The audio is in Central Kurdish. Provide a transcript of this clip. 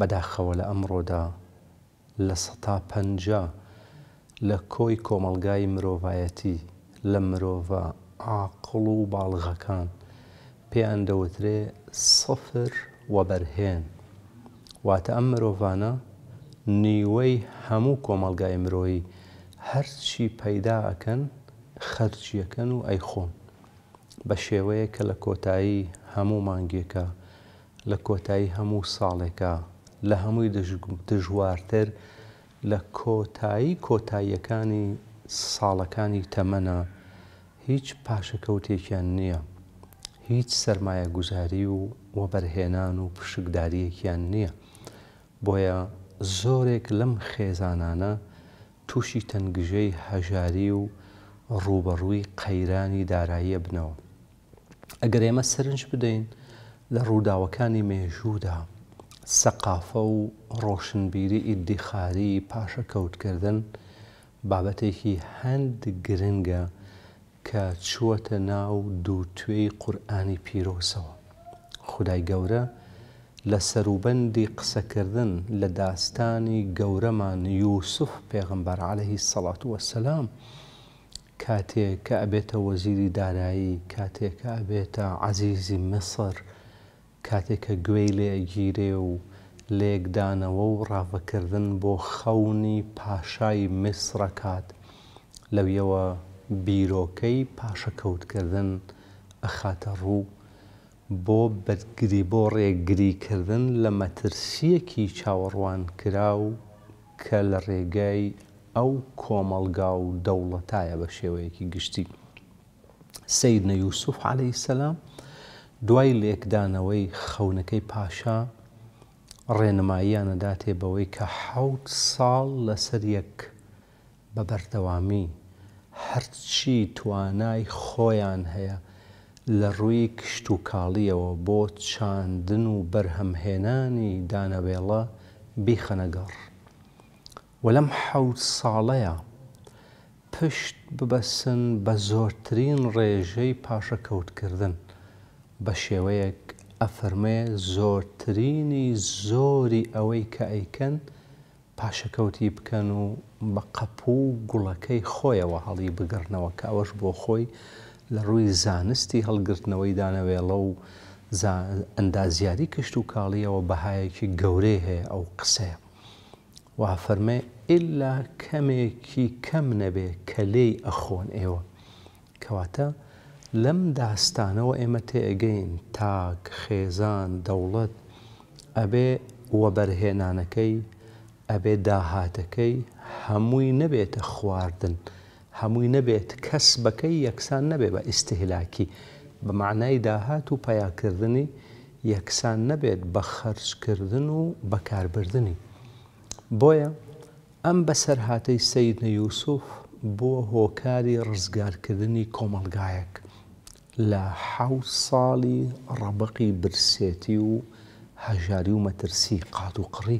بەداخەوە لە ئەمڕۆدا لە سەتا پەنج لە کۆی کۆمەلگای مرۆڤایەتی لە مرۆڤ ئاقڵ و باڵغەکان پێیان دەوترێ سەفر وەبەرهێن واتە ئەم مرۆڤانە نیوەی هەموو کۆمەلگای مرۆیی هەرچی پەیدا ئەکەن خەرچیەکەن و ئەیخۆن بە شێوەیە کە لە کۆتایی هەموو مانگێکە لە کۆتایی هەموو ساڵێکە لە هەمووی دژوارتر لە کۆتایی کۆتاییەکانی ساڵەکانی تەمەنە هیچ پاشەکەوتێکیان نییە. هیچ سرمایە گوزاری و وەبەرهێنان و پشکداریەکیان نییە. بۆیە زۆرێک لەم خێزانانە تووشی تەنگژەی هەژاری و ڕوبەڕووی قەیرانی داراییە بنەوە. ئەگەر ئێمە سرنج بدەین لە ڕووداوەکانی مێژوودا سەقافە و ڕۆشنبیری ئیدیخاری پاشە کەوتکردن بابەتێکی هەند گرنگە کە چوەتە ناو دووتێی قورآانی پیرۆسەوە خدای گەورە لە سەروبەندی قسەکردن لە داستانی گەورەمان یوسف پێغمبەر عليهەی سەڵات وەسەسلام کاتێک کە ئەبێتە وەزیری دارایی کاتێک کە ئەبێتە عزیزی مصر، کاتێککە گوێی لێگیرێ و لێکدانەوە و ڕاوەکردن بۆ خەونی پاشای میسرەکات لەویەوە بیرۆکەی پاشەکەوتکردن ئەخاتە ڕوو بۆ بەرگری بۆ ڕێگریکردن لە مەترسیەکی چاوەڕوان کرا و کە لە ڕێگای ئەو کۆمەلگا و دەوڵەتایە بە شێوەیەکی گشتی سید نە یوسف عليه سەسلام دوای لێکدانەوەی خەونەکەی پاشا ڕێنماییانەداتێ بەوەی کە حوت ساڵ لەسەر یەک بە بەردەوامی هەرچی توانای خۆیان هەیە لە ڕووی کشت و کاڵیەوە بۆ چاندن و بەرهەمهێنانی دانەوێڵە بیخەنەگەڕ و لەم حوت ساڵەیە پشت ببەسن بە زۆرترین ڕێژەی پاشەکەوتکردن بە شێوەیەک ئەفەرمێ زۆرترینی زۆری ئەوەی کە ئەیکەن پاشەکەوتی بکەن و بە قەپو و گوڵەکەی خۆیەوە هەڵی بگرنەوە کە ئەوەش بۆ خۆی لە ڕووی زانستی هەڵگرتنەوەی دانەوێڵە و ئەندازیاری کشت و کاڵیەوە بەهایەکی گەورەی هەیە ئەو قسەیە وا فەرمێ ئللا کەمێکی کەم نەبێ کە لێی ئەخۆن ئێوە کەواتە لەم داستانەوە ئێمە تێگەین تاک خێزان دەوڵەت ئەبێ وەبەرهێنانەکەی ئەبێ داهاتەکەی هەمووی نەبێتە خواردن هەمووی نەبێت کەس بەکەی یەکسان نەبێ بە ئیسیهلاکی بە معنای داهات و پیاکردنی یەکسان نەبێت بە خەرجکردن و بەکاربردنی بۆیە ئەم بەسەرهاتەی سیدنە یوسف بووە هۆکاری ڕزگارکردنی کۆمەلگایەک لە حو ساڵی ڕەبقی برسێتی و هەژاری و مەترسی قات و قڕی.